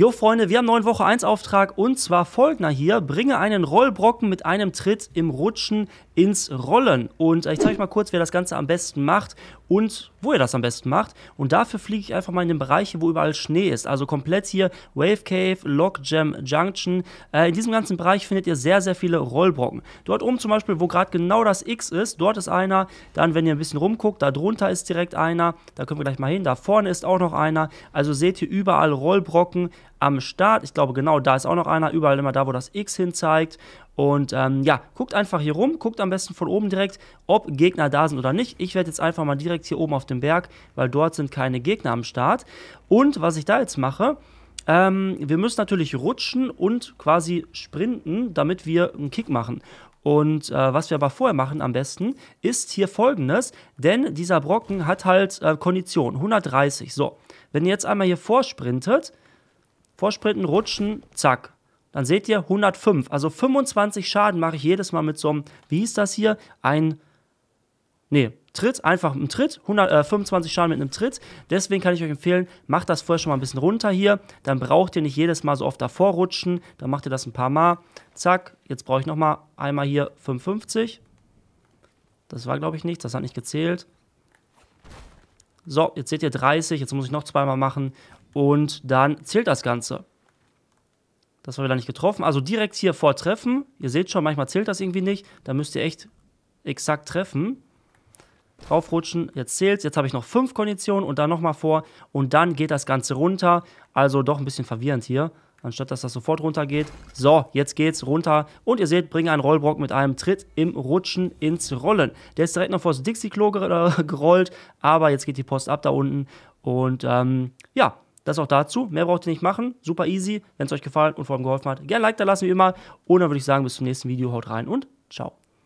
Jo, Freunde, wir haben neuen Woche 1 Auftrag und zwar folgender hier. Bringe einen Rollbrocken mit einem Tritt im Rutschen ins Rollen. Und ich zeige euch mal kurz, wer das Ganze am besten macht und wo ihr das am besten macht. Und dafür fliege ich einfach mal in den Bereiche, wo überall Schnee ist. Also komplett hier Wave Cave, Logjam Junction. Äh, in diesem ganzen Bereich findet ihr sehr, sehr viele Rollbrocken. Dort oben zum Beispiel, wo gerade genau das X ist, dort ist einer. Dann, wenn ihr ein bisschen rumguckt, da drunter ist direkt einer. Da können wir gleich mal hin. Da vorne ist auch noch einer. Also seht ihr überall Rollbrocken am Start. Ich glaube, genau da ist auch noch einer. Überall immer da, wo das X hin zeigt. Und ähm, ja, guckt einfach hier rum, guckt am besten von oben direkt, ob Gegner da sind oder nicht. Ich werde jetzt einfach mal direkt hier oben auf dem Berg, weil dort sind keine Gegner am Start. Und was ich da jetzt mache, ähm, wir müssen natürlich rutschen und quasi sprinten, damit wir einen Kick machen. Und äh, was wir aber vorher machen am besten, ist hier folgendes, denn dieser Brocken hat halt äh, Kondition, 130. So, wenn ihr jetzt einmal hier vorsprintet, Vorsprinten, rutschen, zack. Dann seht ihr 105. Also 25 Schaden mache ich jedes Mal mit so einem, wie hieß das hier? Ein, nee, Tritt, einfach einen Tritt, 100, äh, 25 Schaden mit einem Tritt. Deswegen kann ich euch empfehlen, macht das vorher schon mal ein bisschen runter hier. Dann braucht ihr nicht jedes Mal so oft davor rutschen. Dann macht ihr das ein paar Mal. Zack, jetzt brauche ich nochmal einmal hier 55. Das war, glaube ich, nichts. Das hat nicht gezählt. So, jetzt seht ihr 30. Jetzt muss ich noch zweimal machen. Und dann zählt das Ganze. Das war wieder nicht getroffen. Also direkt hier vor Treffen. Ihr seht schon, manchmal zählt das irgendwie nicht. Da müsst ihr echt exakt treffen. Draufrutschen, jetzt zählt's. Jetzt habe ich noch fünf Konditionen und dann nochmal vor. Und dann geht das Ganze runter. Also doch ein bisschen verwirrend hier. Anstatt dass das sofort runtergeht. So, jetzt geht's runter. Und ihr seht, bringe einen Rollbrock mit einem Tritt im Rutschen ins Rollen. Der ist direkt noch vor das Dixie-Klo gerollt. Aber jetzt geht die Post ab da unten. Und ähm, ja, das auch dazu. Mehr braucht ihr nicht machen. Super easy. Wenn es euch gefallen und vor allem geholfen hat, gerne Like da lassen, wie immer. Und dann würde ich sagen, bis zum nächsten Video. Haut rein und ciao.